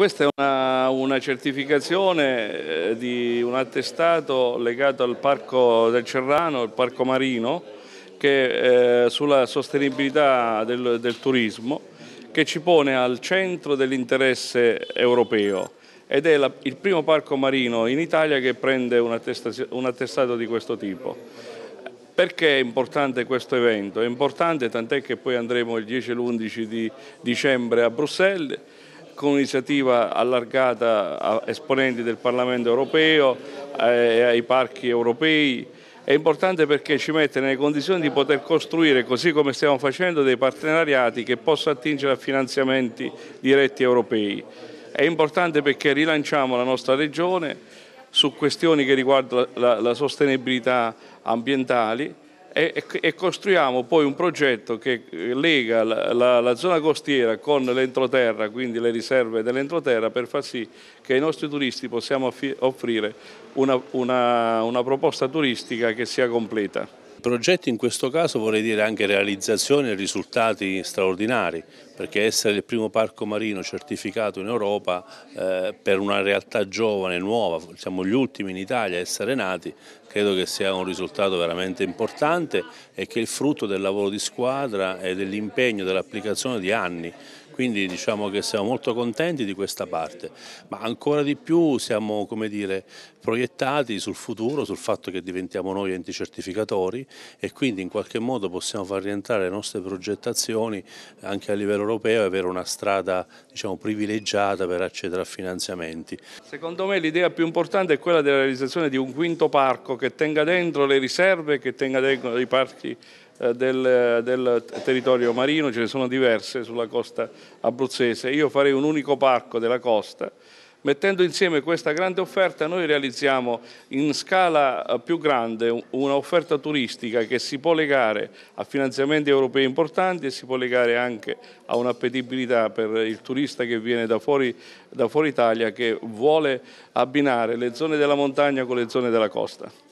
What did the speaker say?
Questa è una, una certificazione eh, di un attestato legato al Parco del Cerrano, il Parco Marino, che, eh, sulla sostenibilità del, del turismo che ci pone al centro dell'interesse europeo ed è la, il primo parco marino in Italia che prende un, un, attestato di questo tipo. Perché è importante questo evento? È importante tant'è che poi andremo il 10 e l'11 di dicembre a Bruxelles con un'iniziativa allargata a esponenti del Parlamento europeo eh, e ai parchi europei. È importante perché ci mette nelle condizioni di poter costruire, così come stiamo facendo, dei partenariati che possano attingere a finanziamenti diretti europei. È importante perché rilanciamo la nostra regione su questioni che riguardano la, la, la sostenibilità ambientale, e, e, costruiamo poi un progetto che eh, lega la, la, la zona costiera con l'entroterra, quindi le riserve dell'entroterra, per far sì che ai nostri turisti possiamo offrire una, una, una proposta turistica che sia completa. Progetti in questo caso vorrei dire anche realizzazioni e risultati straordinari, perché essere il primo parco marino certificato in Europa eh, per una realtà giovane, nuova, siamo gli ultimi in Italia a essere nati, credo che sia un risultato veramente importante e che è il frutto del lavoro di squadra e dell'impegno, dell'applicazione di anni quindi diciamo che siamo molto contenti di questa parte, ma ancora di più siamo dire, proiettati sul futuro, sul fatto che diventiamo noi enti certificatori e quindi in qualche modo possiamo far rientrare le nostre progettazioni anche a livello europeo europeo e avere una strada diciamo, privilegiata per accedere a finanziamenti. Secondo me l'idea più importante è quella della realizzazione di un quinto parco che tenga dentro le riserve, che tenga dentro i parchi eh, del, del, territorio marino, ce ne sono diverse sulla costa abruzzese. Io farei un unico parco della costa Mettendo insieme questa grande offerta noi realizziamo in scala eh, più grande un'offerta turistica che si può legare a finanziamenti europei importanti e si può legare anche a un'appetibilità per il turista che viene da fuori, da fuori Italia che vuole abbinare le zone della montagna con le zone della costa.